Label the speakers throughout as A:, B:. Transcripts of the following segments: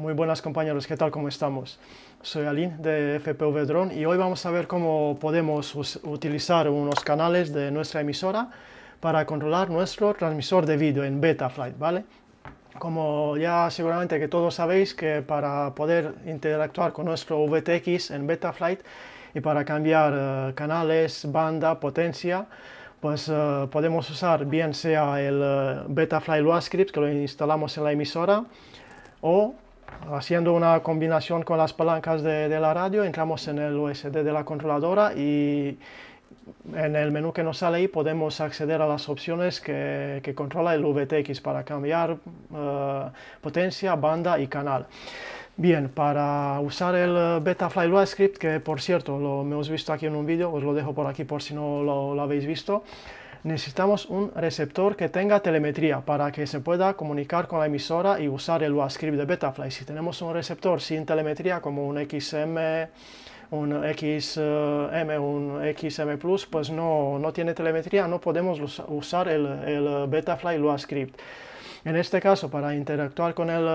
A: Muy buenas compañeros, ¿qué tal? ¿Cómo estamos? Soy Alin de FPV Drone y hoy vamos a ver cómo podemos utilizar unos canales de nuestra emisora para controlar nuestro transmisor de vídeo en Betaflight, ¿vale? Como ya seguramente que todos sabéis que para poder interactuar con nuestro VTX en Betaflight y para cambiar eh, canales, banda, potencia, pues eh, podemos usar bien sea el eh, Betaflight Betafly Lua Script que lo instalamos en la emisora o Haciendo una combinación con las palancas de, la radio, entramos en el USD de la controladora y en el menú que nos sale ahí podemos acceder a las opciones que, controla el VTX para cambiar eh, potencia, banda y canal. Bien, para usar el Betafly Script, que por cierto lo hemos visto aquí en un vídeo, os lo dejo por aquí por si no lo habéis visto, necesitamos un receptor que tenga telemetría para que se pueda comunicar con la emisora y usar el script de Betafly. Si tenemos un receptor sin telemetría como un XM, un XM, un XM Plus, pues no, no tiene telemetría, no podemos usar el, el Betafly script En este caso, para interactuar con el,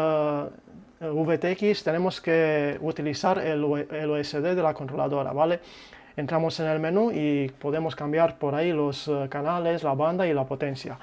A: eh, VTX, tenemos que utilizar el, el OSD de la controladora, ¿vale? entramos en el menú y podemos cambiar por ahí los eh, canales, la banda y la potencia.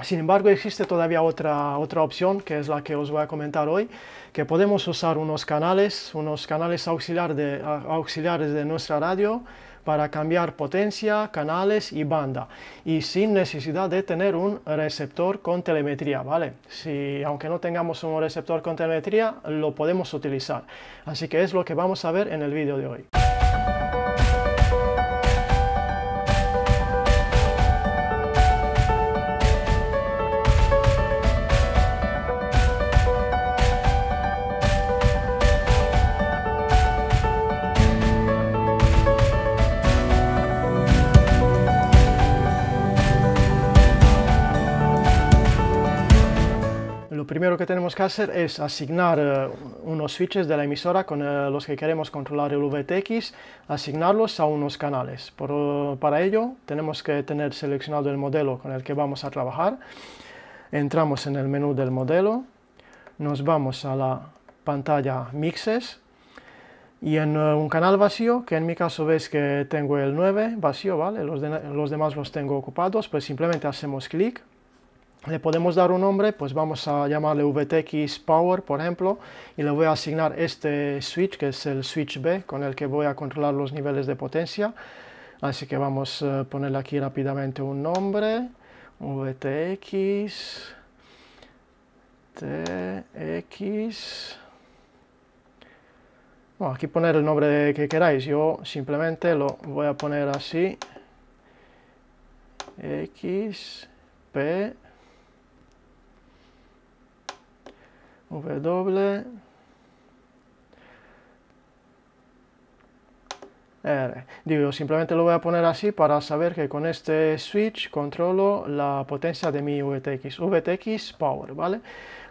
A: Sin embargo, existe todavía otra, otra opción, que es la que os voy a comentar hoy, que podemos usar unos canales, unos canales auxiliar de, auxiliares de nuestra radio para cambiar potencia, canales y banda, y sin necesidad de tener un receptor con telemetría, ¿vale? Si, aunque no tengamos un receptor con telemetría, lo podemos utilizar. Así que es lo que vamos a ver en el vídeo de hoy. primero que tenemos que hacer es asignar eh, unos switches de la emisora con eh, los que queremos controlar el VTX, asignarlos a unos canales. Por, para ello tenemos que tener seleccionado el modelo con el que vamos a trabajar. Entramos en el menú del modelo, nos vamos a la pantalla Mixes y en eh, un canal vacío, que en mi caso ves que tengo el 9 vacío, ¿vale? Los, los demás los tengo ocupados, pues simplemente hacemos clic le podemos dar un nombre, pues vamos a llamarle VTX Power, por ejemplo, y le voy a asignar este switch, que es el switch B, con el que voy a controlar los niveles de potencia. Así que vamos a eh, ponerle aquí rápidamente un nombre, VTX, TX... Bueno, aquí poner el nombre que queráis, yo simplemente lo voy a poner así, X, P, W Digo, simplemente lo voy a poner así para saber que con este switch controlo la potencia de mi VTX, VTX Power, ¿vale?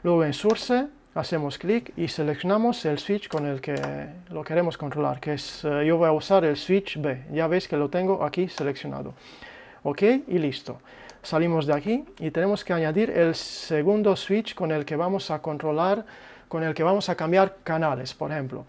A: Luego en Source hacemos clic y seleccionamos el switch con el que lo queremos controlar, que es, eh, yo voy a usar el switch B, ya veis que lo tengo aquí seleccionado. Ok, y listo. Salimos de aquí y tenemos que añadir el segundo switch con el que vamos a controlar, con el que vamos a cambiar canales, por ejemplo.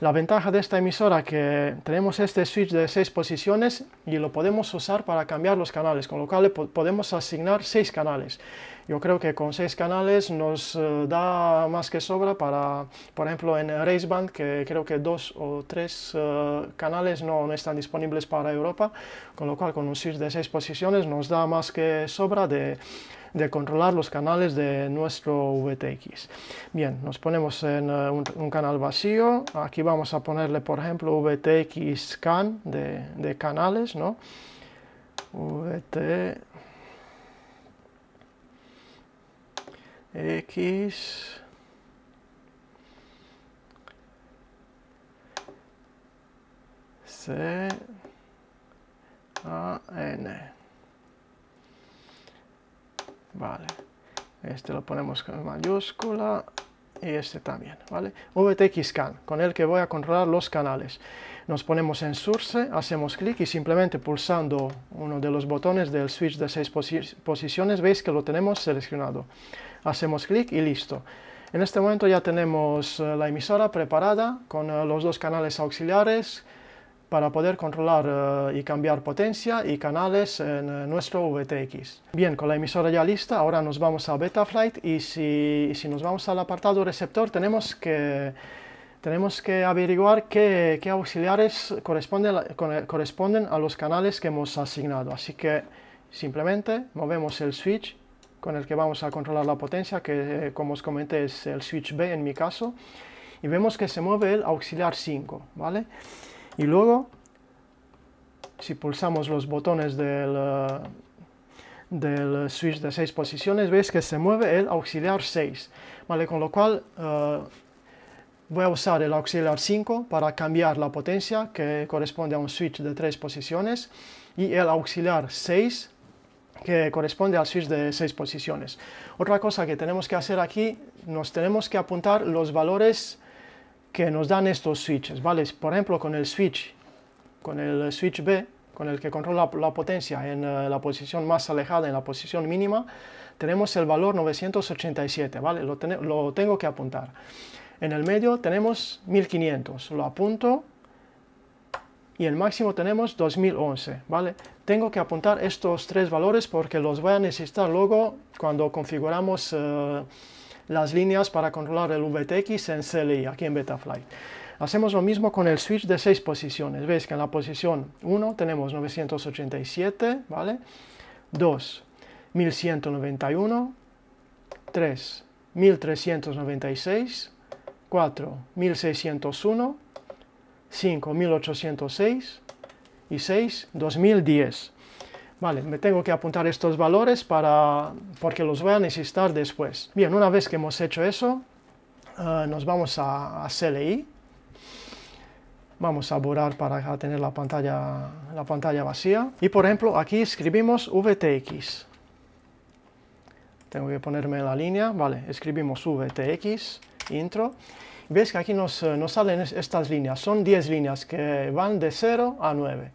A: La ventaja de esta emisora que tenemos este switch de seis posiciones y lo podemos usar para cambiar los canales, con lo cual le podemos asignar 6 canales. Yo creo que con seis canales nos eh, da más que sobra para, por ejemplo, en Raceband, que creo que dos o tres eh, canales no, están disponibles para Europa, con lo cual con un switch de seis posiciones nos da más que sobra de, controlar los canales de nuestro VTX. Bien, nos ponemos en eh, un, canal vacío, aquí vamos a ponerle, por ejemplo, VTX scan de, de canales, ¿no? VT X. C. A. N. Vale. Este lo ponemos con mayúscula y este también, ¿vale? VTXCAN, con el que voy a controlar los canales. Nos ponemos en Source, hacemos clic y simplemente pulsando uno de los botones del switch de seis posiciones, veis que lo tenemos seleccionado hacemos clic y listo. En este momento ya tenemos eh, la emisora preparada con eh, los dos canales auxiliares para poder controlar eh, y cambiar potencia y canales en nuestro VTX. Bien, con la emisora ya lista, ahora nos vamos a Betaflight y si, nos vamos al apartado receptor tenemos que, tenemos que averiguar qué, auxiliares corresponden, corresponden a los canales que hemos asignado. Así que simplemente movemos el switch con el que vamos a controlar la potencia, que eh, como os comenté es el switch B en mi caso, y vemos que se mueve el auxiliar 5, ¿vale? Y luego, si pulsamos los botones del, eh, del switch de 6 posiciones, veis que se mueve el auxiliar 6, ¿vale? Con lo cual... Eh, voy a usar el auxiliar 5 para cambiar la potencia que corresponde a un switch de 3 posiciones y el auxiliar 6 que corresponde al switch de seis posiciones. Otra cosa que tenemos que hacer aquí, nos tenemos que apuntar los valores que nos dan estos switches, ¿vale? Por ejemplo, con el switch, con el switch B, con el que controla la potencia en eh, la posición más alejada, en la posición mínima, tenemos el valor 987, ¿vale? Lo, lo tengo que apuntar. En el medio tenemos 1500, lo apunto y el máximo tenemos 2011, ¿vale? Tengo que apuntar estos tres valores porque los voy a necesitar luego cuando configuramos eh, las líneas para controlar el VTX en CLI, aquí en Betaflight. Hacemos lo mismo con el switch de seis posiciones. Veis que en la posición 1 tenemos 987, ¿vale? 2, 1191, 3, 1396, 4, 1601, 5806 y 6, 2010. Vale, me tengo que apuntar estos valores para, porque los voy a necesitar después. Bien, una vez que hemos hecho eso, eh, nos vamos a, CLI. Vamos a borrar para tener la pantalla, la pantalla vacía. Y por ejemplo, aquí escribimos VTX. Tengo que ponerme la línea. Vale, escribimos VTX, intro. Veis que aquí nos, eh, salen estas líneas, son 10 líneas que van de 0 a 9.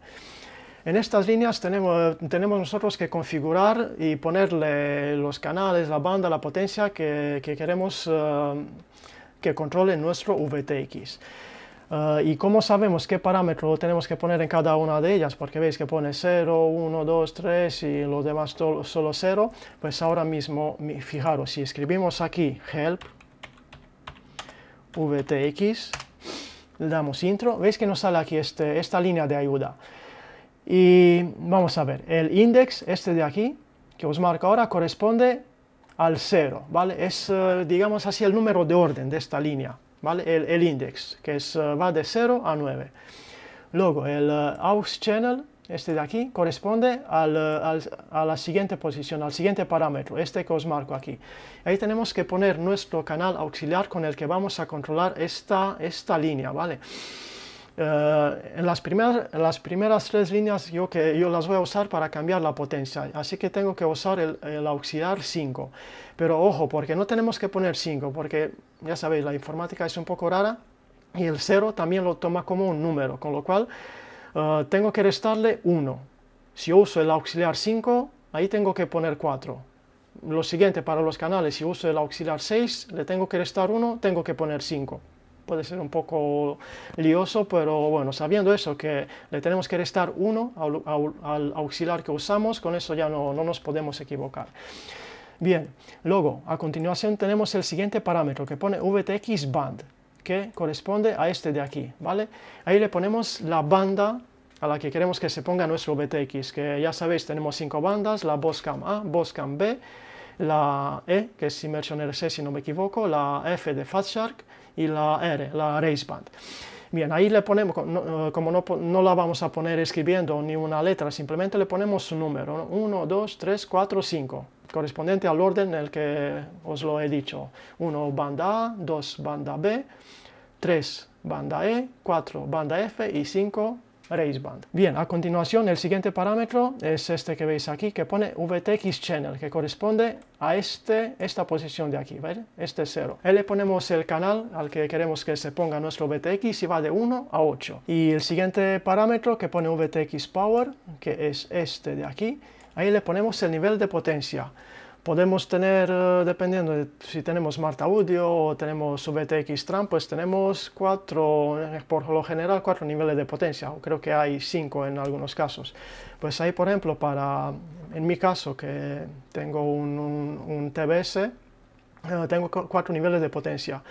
A: En estas líneas tenemos, nosotros que configurar y ponerle los canales, la banda, la potencia que, queremos eh, que controle nuestro VTX. Eh, y cómo sabemos qué parámetro tenemos que poner en cada una de ellas, porque veis que pone 0, 1, 2, 3 y los demás solo 0, pues ahora mismo, fijaros, si escribimos aquí help VTX, le damos intro, veis que nos sale aquí este, esta línea de ayuda. Y vamos a ver, el index, este de aquí, que os marco ahora, corresponde al 0, ¿vale? Es, eh, digamos así, el número de orden de esta línea, ¿vale? El, el index, que es, eh, va de 0 a 9. Luego, el eh, aux channel, este de aquí, corresponde eh, a la siguiente posición, al siguiente parámetro, este que os marco aquí. Ahí tenemos que poner nuestro canal auxiliar con el que vamos a controlar esta, línea, ¿vale? Eh, en, las primeras, tres líneas yo, las voy a usar para cambiar la potencia, así que tengo que usar el, el auxiliar 5. Pero ojo, porque no tenemos que poner 5, porque ya sabéis, la informática es un poco rara y el 0 también lo toma como un número, con lo cual Ah, tengo que restarle 1. Si uso el auxiliar 5, ahí tengo que poner 4. Lo siguiente para los canales, si uso el auxiliar 6, le tengo que restar 1, tengo que poner 5. Puede ser un poco lioso, pero bueno, sabiendo eso, que le tenemos que restar 1 al, auxiliar que usamos, con eso ya no, no nos podemos equivocar. Bien, luego, a continuación tenemos el siguiente parámetro que pone VTX band que corresponde a este de aquí, ¿vale? Ahí le ponemos la banda a la que queremos que se ponga nuestro BTX, que ya sabéis, tenemos cinco bandas, la Boscam A, Boscam B, la E, que es Immersion RC si no me equivoco, la F de Fat y la R, la Band. Bien, ahí le ponemos, como no, no, la vamos a poner escribiendo ni una letra, simplemente le ponemos su número, 1, 2, 3, 4, 5, correspondiente al orden en el que os lo he dicho. 1 banda A, 2 banda B, 3 banda E, 4 banda F y 5 band. Bien, a continuación el siguiente parámetro es este que veis aquí que pone VTX channel que corresponde a este, esta posición de aquí, ver Este 0. Le ponemos el canal al que queremos que se ponga nuestro VTX y va de 1 a 8. Y el siguiente parámetro que pone VTX power, que es este de aquí, Ahí le ponemos el nivel de potencia. Podemos tener, eh, dependiendo de si tenemos Smart Audio o tenemos VTX Tram, pues tenemos cuatro, eh, por lo general, cuatro niveles de potencia, o creo que hay cinco en algunos casos. Pues ahí, por ejemplo, para, en mi caso, que tengo un TBS, eh, tengo cuatro niveles de potencia.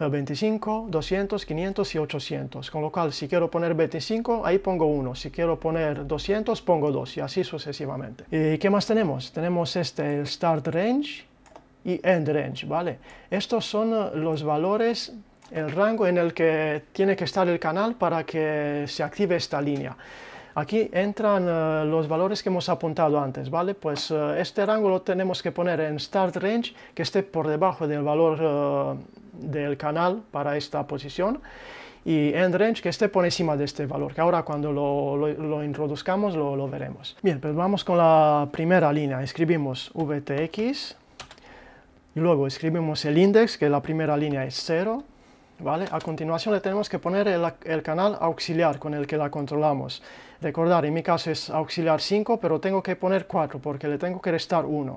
A: 25, 200, 500 y 800. Con lo cual, si quiero poner 25, ahí pongo 1. Si quiero poner 200, pongo 2 y así sucesivamente. ¿Y qué más tenemos? Tenemos este, el start range y end range, ¿vale? Estos son eh, los valores el rango en el que tiene que estar el canal para que se active esta línea. Aquí entran eh, los valores que hemos apuntado antes, ¿vale? Pues eh, este rango lo tenemos que poner en Start Range, que esté por debajo del valor del canal para esta posición y end range que esté por encima de este valor, que ahora cuando lo, introduzcamos lo, veremos. Bien, pues vamos con la primera línea, escribimos VTX, y luego escribimos el index, que la primera línea es 0, ¿vale? A continuación le tenemos que poner el, el canal auxiliar con el que la controlamos. Recordar, en mi caso es auxiliar 5, pero tengo que poner 4 porque le tengo que restar 1.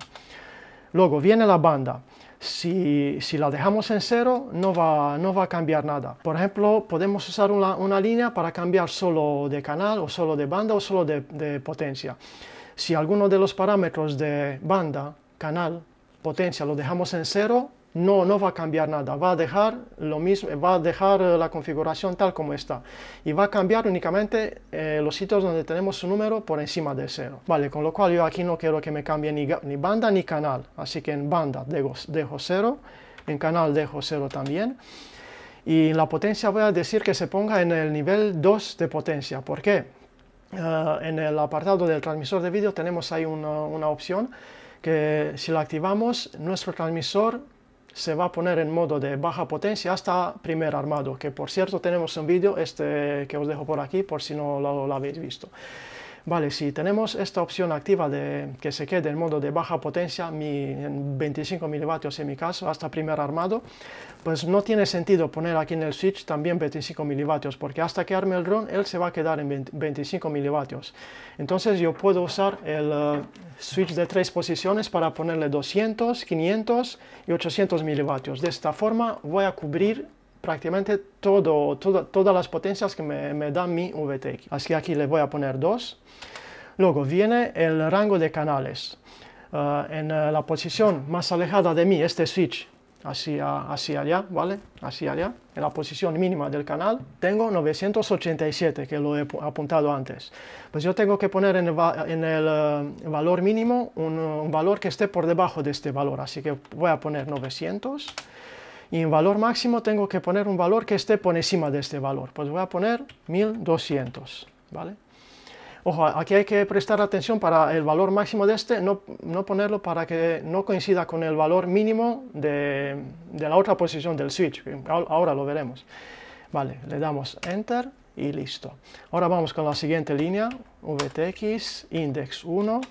A: Luego viene la banda. Si, la dejamos en cero, no va, a cambiar nada. Por ejemplo, podemos usar una, línea para cambiar solo de canal, o solo de banda, o solo de, de potencia. Si alguno de los parámetros de banda, canal, potencia lo dejamos en cero, no, no va a cambiar nada, va a dejar lo mismo, va a dejar eh, la configuración tal como está y va a cambiar únicamente eh, los sitios donde tenemos su número por encima de cero. Vale, con lo cual yo aquí no quiero que me cambie ni, banda ni canal, así que en banda dejo, dejo cero, en canal dejo cero también y la potencia voy a decir que se ponga en el nivel 2 de potencia, ¿por qué? Eh, en el apartado del transmisor de vídeo tenemos ahí una, una opción que si la activamos nuestro transmisor se va a poner en modo de baja potencia hasta primer armado, que por cierto tenemos un vídeo este que os dejo por aquí por si no lo habéis visto. Vale, si tenemos esta opción activa de que se quede en modo de baja potencia, mi 25 mW en mi caso, hasta primer armado, pues no tiene sentido poner aquí en el switch también 25 mW, porque hasta que arme el dron, él se va a quedar en 25 mW. Entonces yo puedo usar el eh, switch de tres posiciones para ponerle 200, 500 y 800 mW. De esta forma voy a cubrir prácticamente todo, todas las potencias que me, da mi VTX. Así que aquí le voy a poner 2. Luego viene el rango de canales. Eh, en eh, la posición más alejada de mí, este switch, hacia, hacia allá, ¿vale? Hacia allá, en la posición mínima del canal, tengo 987, que lo he apuntado antes. Pues yo tengo que poner en el, eh, valor mínimo un valor que esté por debajo de este valor, así que voy a poner 900 y en valor máximo tengo que poner un valor que esté por encima de este valor. Pues voy a poner 1200, ¿vale? Ojo, aquí hay que prestar atención para el valor máximo de este, no, ponerlo para que no coincida con el valor mínimo de, de la otra posición del switch. Ahora lo veremos. Vale, le damos Enter y listo. Ahora vamos con la siguiente línea, vtx, index 1,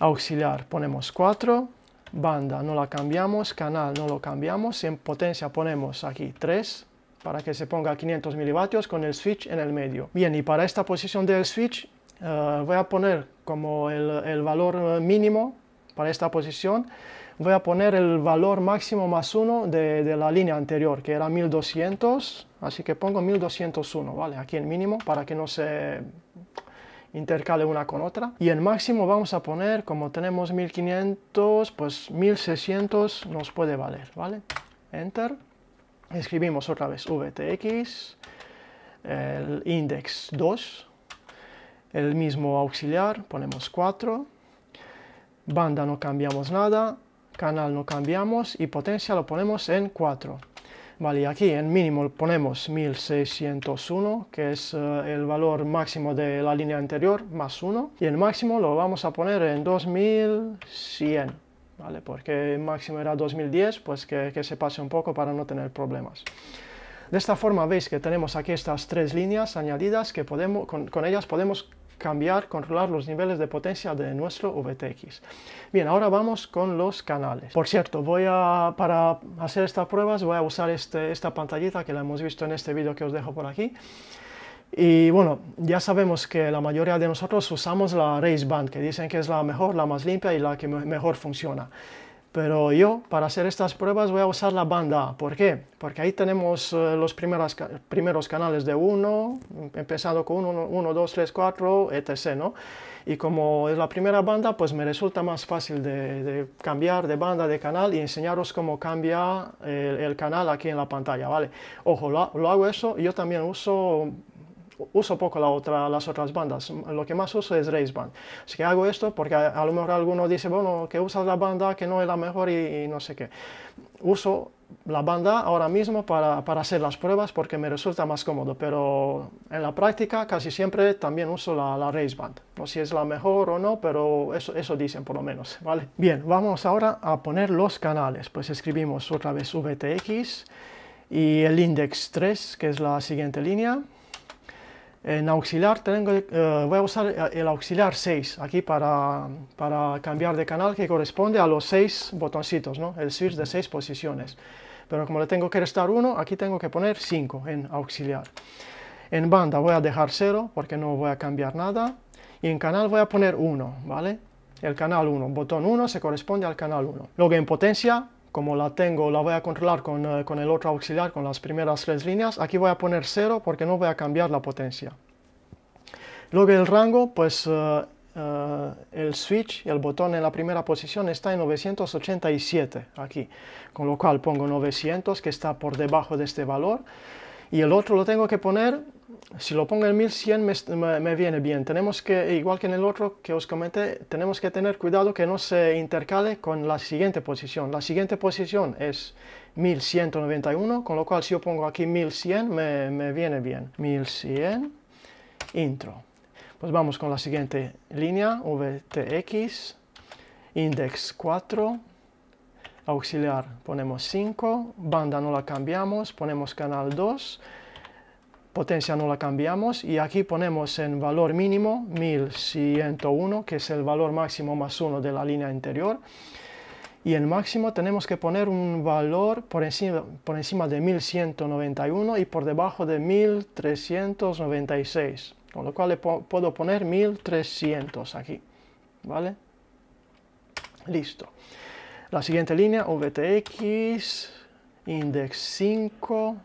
A: auxiliar, ponemos 4, banda, no la cambiamos, canal no lo cambiamos, en potencia ponemos aquí 3 para que se ponga 500 milivatios con el switch en el medio. Bien, y para esta posición del switch eh, voy a poner como el, valor eh, mínimo para esta posición, voy a poner el valor máximo más 1 de, de, la línea anterior, que era 1200, así que pongo 1201, ¿vale? Aquí el mínimo para que no se intercale una con otra y el máximo vamos a poner como tenemos 1500 pues 1600 nos puede valer vale enter escribimos otra vez vtx el index 2 el mismo auxiliar ponemos 4 banda no cambiamos nada canal no cambiamos y potencia lo ponemos en 4 Vale, aquí en mínimo ponemos 1601, que es eh, el valor máximo de la línea anterior, más 1. Y el máximo lo vamos a poner en 2100, ¿vale? Porque el máximo era 2010, pues que, se pase un poco para no tener problemas. De esta forma veis que tenemos aquí estas tres líneas añadidas que podemos, con ellas podemos cambiar, controlar los niveles de potencia de nuestro VTX. Bien, ahora vamos con los canales. Por cierto, voy a, para hacer estas pruebas voy a usar este, esta pantallita que la hemos visto en este vídeo que os dejo por aquí. Y bueno, ya sabemos que la mayoría de nosotros usamos la Race Band, que dicen que es la mejor, la más limpia y la que mejor funciona. Pero yo, para hacer estas pruebas, voy a usar la banda ¿Por qué? Porque ahí tenemos eh, los primeros primeros canales de 1, empezando con 1, 2, 3, 4, etc. ¿no? Y como es la primera banda, pues me resulta más fácil de, cambiar de banda, de canal y enseñaros cómo cambia el, canal aquí en la pantalla, ¿vale? Ojo, lo, lo hago eso. Yo también uso uso poco la otra, las otras bandas, lo que más uso es Raceband. Así que hago esto porque a, lo mejor alguno dice, bueno, que usas la banda que no es la mejor y, no sé qué. Uso la banda ahora mismo para, para, hacer las pruebas porque me resulta más cómodo, pero en la práctica casi siempre también uso la, la Raceband. No sé si es la mejor o no, pero eso, eso dicen por lo menos, ¿vale? Bien, vamos ahora a poner los canales. Pues escribimos otra vez VTX y el index 3, que es la siguiente línea. En auxiliar tengo, eh, voy a usar eh, el auxiliar 6 aquí para, cambiar de canal que corresponde a los 6 botoncitos, el switch de 6 posiciones. Pero como le tengo que restar 1, aquí tengo que poner 5 en auxiliar. En banda voy a dejar 0 porque no voy a cambiar nada. Y en canal voy a poner 1, ¿vale? El canal 1, botón 1 se corresponde al canal 1. Luego en potencia como la tengo, la voy a controlar eh, con, el otro auxiliar, con las primeras tres líneas. Aquí voy a poner 0 porque no voy a cambiar la potencia. Luego el rango, pues eh, eh, el switch, el botón en la primera posición está en 987 aquí. Con lo cual pongo 900 que está por debajo de este valor. Y el otro lo tengo que poner si lo pongo en 1100 me, me, viene bien. Tenemos que, igual que en el otro que os comenté, tenemos que tener cuidado que no se intercale con la siguiente posición. La siguiente posición es 1191, con lo cual si yo pongo aquí 1100 me, me viene bien. 1100, intro. Pues vamos con la siguiente línea, VTX, index 4, auxiliar ponemos 5, banda no la cambiamos, ponemos canal 2, potencia no la cambiamos y aquí ponemos en valor mínimo 1101 que es el valor máximo más 1 de la línea anterior y en máximo tenemos que poner un valor por encima, por encima de 1191 y por debajo de 1396 con lo cual le puedo poner 1300 aquí vale listo la siguiente línea vtx index 5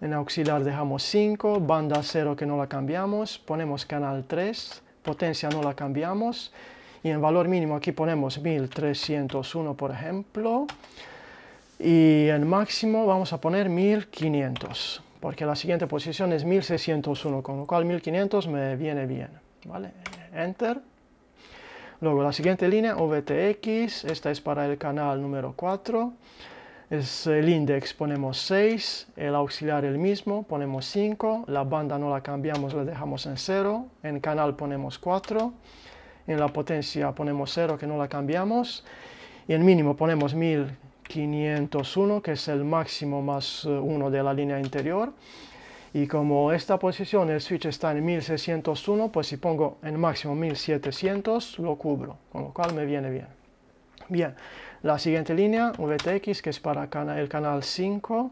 A: en auxiliar dejamos 5, banda 0 que no la cambiamos, ponemos canal 3, potencia no la cambiamos y en valor mínimo aquí ponemos 1301 por ejemplo y en máximo vamos a poner 1500 porque la siguiente posición es 1601 con lo cual 1500 me viene bien vale enter luego la siguiente línea VTX, esta es para el canal número 4 es el index ponemos 6, el auxiliar el mismo, ponemos 5, la banda no la cambiamos, la dejamos en 0, en canal ponemos 4, en la potencia ponemos 0 que no la cambiamos, y en mínimo ponemos 1501 que es el máximo más 1 eh, de la línea interior, y como esta posición el switch está en 1601, pues si pongo en máximo 1700 lo cubro, con lo cual me viene bien. Bien, la siguiente línea, VTX, que es para el canal 5,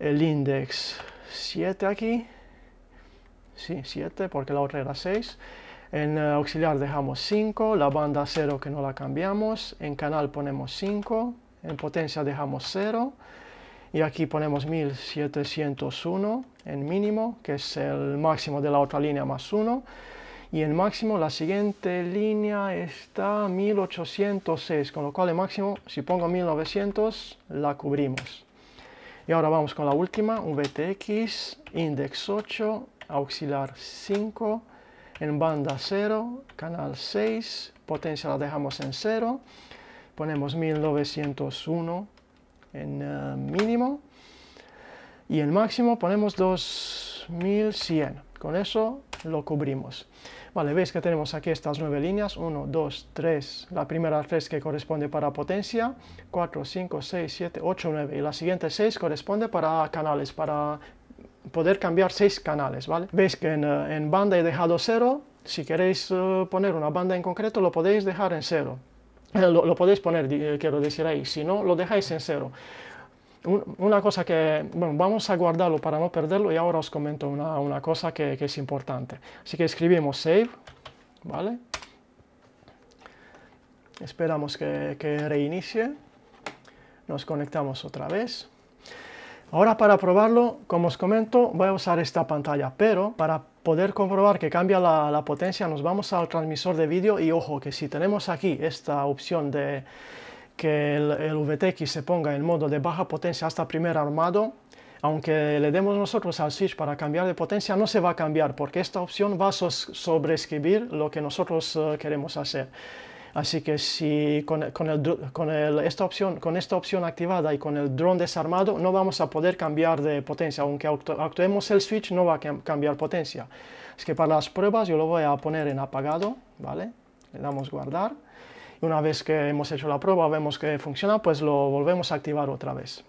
A: el index 7 aquí, sí, 7 porque la otra era 6. En eh, auxiliar dejamos 5, la banda 0 que no la cambiamos, en canal ponemos 5, en potencia dejamos 0 y aquí ponemos 1701 en mínimo, que es el máximo de la otra línea más 1 y el máximo, la siguiente línea está 1806, con lo cual el máximo, si pongo 1900, la cubrimos. Y ahora vamos con la última, VTX, index 8, auxiliar 5, en banda 0, canal 6, potencia la dejamos en 0, ponemos 1901 en eh, mínimo y el máximo ponemos 2100. Con eso lo cubrimos. Vale, veis que tenemos aquí estas nueve líneas, 1, 2, 3, la primera 3 que corresponde para potencia, 4, 5, 6, 7, 8, 9 y la siguiente 6 corresponde para canales, para poder cambiar 6 canales, ¿vale? Veis que en, eh, en banda he dejado 0, si queréis eh, poner una banda en concreto lo podéis dejar en 0, eh, lo, lo, podéis poner, quiero decir ahí, si no, lo dejáis en cero una cosa que, bueno, vamos a guardarlo para no perderlo y ahora os comento una, cosa que, es importante. Así que escribimos save, ¿vale? Esperamos que, reinicie. Nos conectamos otra vez. Ahora para probarlo, como os comento, voy a usar esta pantalla, pero para poder comprobar que cambia la, la potencia nos vamos al transmisor de vídeo y ojo que si tenemos aquí esta opción de que el, VTX se ponga en modo de baja potencia hasta primer armado, aunque le demos nosotros al switch para cambiar de potencia, no se va a cambiar porque esta opción va a sobreescribir lo que nosotros eh, queremos hacer. Así que si con, esta opción, con esta opción activada y con el dron desarmado no vamos a poder cambiar de potencia, aunque actuemos el switch no va a cambiar potencia. Es que para las pruebas yo lo voy a poner en apagado, ¿vale? Le damos guardar una vez que hemos hecho la prueba, vemos que funciona, pues lo volvemos a activar otra vez.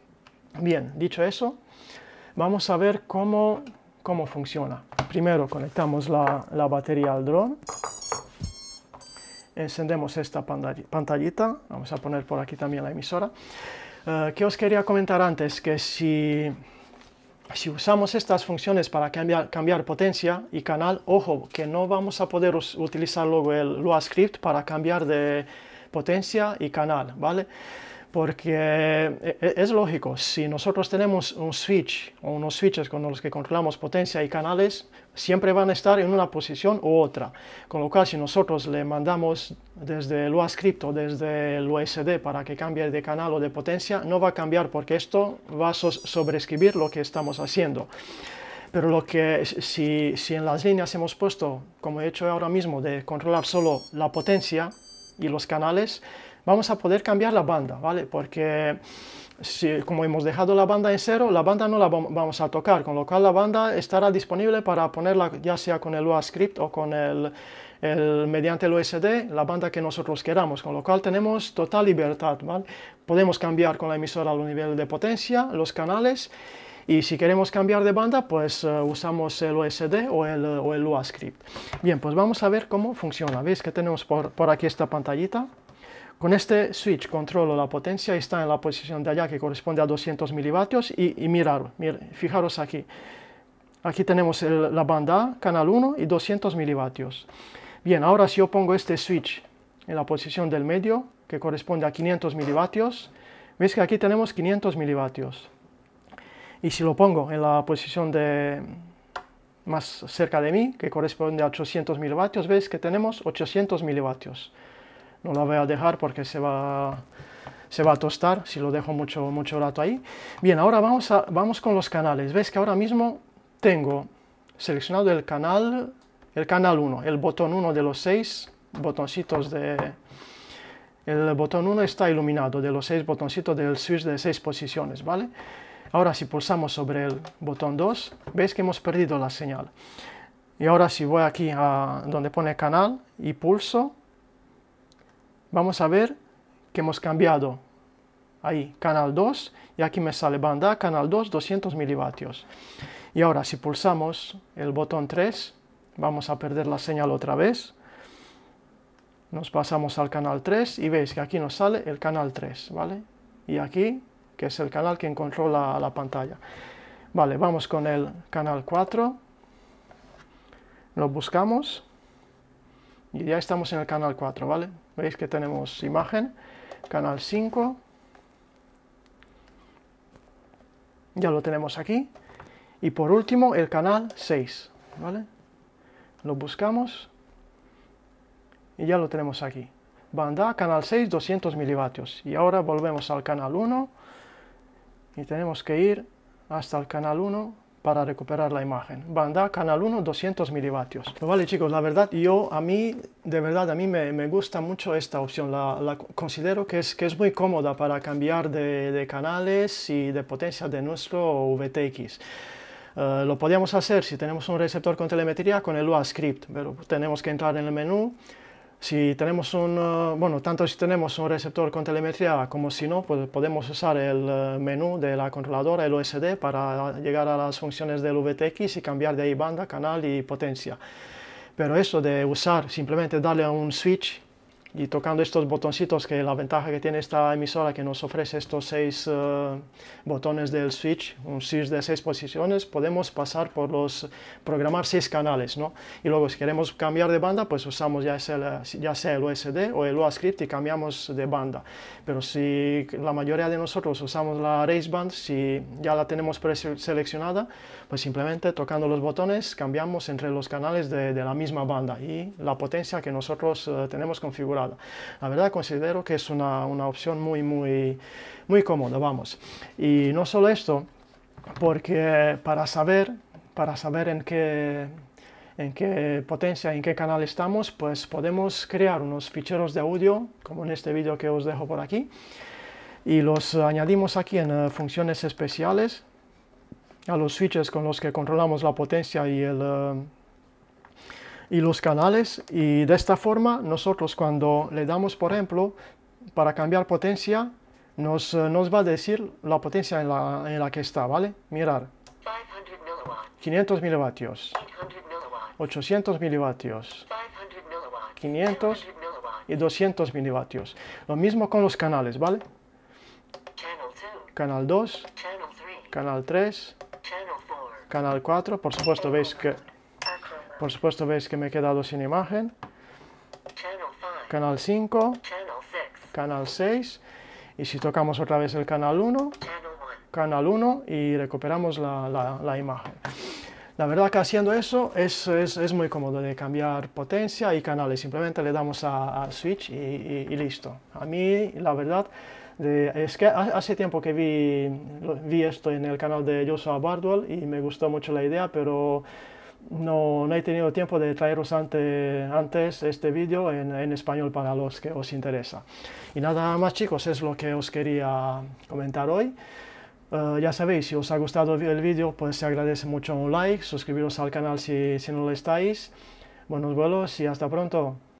A: Bien, dicho eso, vamos a ver cómo, cómo funciona. Primero conectamos la, batería al dron. Encendemos esta pantallita. Vamos a poner por aquí también la emisora. Eh, ¿Qué os quería comentar antes, que si si usamos estas funciones para cambiar, potencia y canal, ojo, que no vamos a poder utilizar luego el LuaScript para cambiar de potencia y canal, ¿vale? Porque eh, eh, es lógico, si nosotros tenemos un switch o unos switches con los que controlamos potencia y canales, siempre van a estar en una posición u otra. Con lo cual, si nosotros le mandamos desde el UAScript o desde el USD, para que cambie de canal o de potencia, no va a cambiar porque esto va a sobreescribir lo que estamos haciendo. Pero lo que si, si en las líneas hemos puesto, como he hecho ahora mismo, de controlar solo la potencia y los canales, vamos a poder cambiar la banda, ¿vale? Porque como hemos dejado la banda en cero, la banda no la vamos a tocar, con lo cual la banda estará disponible para ponerla ya sea con el script o con el, mediante el USD, la banda que nosotros queramos, con lo cual tenemos total libertad, Podemos cambiar con la emisora los nivel de potencia, los canales, y si queremos cambiar de banda, pues eh, usamos el OSD o el, o Bien, pues vamos a ver cómo funciona. ¿Veis que tenemos por aquí esta pantallita? Con este switch controlo la potencia, y está en la posición de allá que corresponde a 200 milivatios y, y mirar, fijaros aquí. Aquí tenemos la banda canal 1 y 200 mW. Bien, ahora si yo pongo este switch en la posición del medio, que corresponde a 500 mW, veis que aquí tenemos 500 milivatios. Y si lo pongo en la posición de más cerca de mí, que corresponde a 800 mW, veis que tenemos 800 milivatios no la voy a dejar porque se va, se va a tostar si lo dejo mucho, mucho rato ahí. Bien, ahora vamos, a, vamos con los canales. Ves que ahora mismo tengo seleccionado el canal, el canal 1, el botón 1 de los 6 botoncitos de... El botón 1 está iluminado de los 6 botoncitos del switch de 6 posiciones, ¿vale? Ahora si pulsamos sobre el botón 2, ves que hemos perdido la señal. Y ahora si voy aquí a donde pone canal y pulso, Vamos a ver que hemos cambiado. Ahí, canal 2, y aquí me sale banda, canal 2, 200 milivatios. Y ahora, si pulsamos el botón 3, vamos a perder la señal otra vez. Nos pasamos al canal 3 y veis que aquí nos sale el canal 3, ¿vale? Y aquí, que es el canal que controla la pantalla. Vale, vamos con el canal 4. Lo buscamos. Y ya estamos en el canal 4, ¿vale? Veis que tenemos imagen, canal 5. Ya lo tenemos aquí. Y por último, el canal 6, Lo buscamos y ya lo tenemos aquí. Banda, canal 6, 200 milivatios. Y ahora volvemos al canal 1 y tenemos que ir hasta el canal 1 para recuperar la imagen. Banda canal 1 200 mW. Vale chicos, la verdad yo a mí, de verdad a mí me, me gusta mucho esta opción. La, considero que es, que es muy cómoda para cambiar de, canales y de potencia de nuestro VTX. Eh, lo podríamos hacer si tenemos un receptor con telemetría con el UA script, pero tenemos que entrar en el menú, si tenemos un, eh, bueno, tanto si tenemos un receptor con telemetría como si no, pues podemos usar el eh, menú de la controladora, el OSD, para llegar a las funciones del VTX y cambiar de ahí banda, canal y potencia. Pero eso de usar, simplemente darle a un switch y tocando estos botoncitos, que la ventaja que tiene esta emisora que nos ofrece estos seis eh, botones del switch, un switch de seis posiciones, podemos pasar por los, programar seis canales, ¿no? Y luego si queremos cambiar de banda, pues usamos ya sea, el, ya sea el USD o el script y cambiamos de banda. Pero si la mayoría de nosotros usamos la band si ya la tenemos preseleccionada, pues simplemente tocando los botones cambiamos entre los canales de, la misma banda y la potencia que nosotros eh, tenemos configurada la verdad considero que es una, una opción muy, muy, muy cómoda, vamos. Y no solo esto, porque para saber, para saber en qué en qué potencia, en qué canal estamos, pues podemos crear unos ficheros de audio, como en este vídeo que os dejo por aquí, y los añadimos aquí en eh, funciones especiales a los switches con los que controlamos la potencia y el, eh, y los canales y de esta forma nosotros cuando le damos por ejemplo para cambiar potencia nos, eh, va a decir la potencia en la, en la que está, ¿vale? Mirar. 500 milivatios. 800 milivatios, 500 y 200 milivatios. Lo mismo con los canales, ¿vale? Canal 2, canal 3, canal 4, por supuesto veis que por supuesto veis que me he quedado sin imagen. Canal 5. Canal 6. Y si tocamos otra vez el canal 1. Canal 1 y recuperamos la, la, imagen. La verdad que haciendo eso es, es, es, muy cómodo de cambiar potencia y canales. Simplemente le damos a, switch y, listo. A mí, la verdad, es que hace tiempo que vi, vi esto en el canal de Joshua Bardwell y me gustó mucho la idea, pero no, no he tenido tiempo de traeros ante, antes este vídeo en, español para los que os interesa. Y nada más chicos, es lo que os quería comentar hoy. Eh, ya sabéis, si os ha gustado el vídeo, pues se agradece mucho un like, suscribiros al canal si, si no lo estáis. Buenos vuelos y hasta pronto.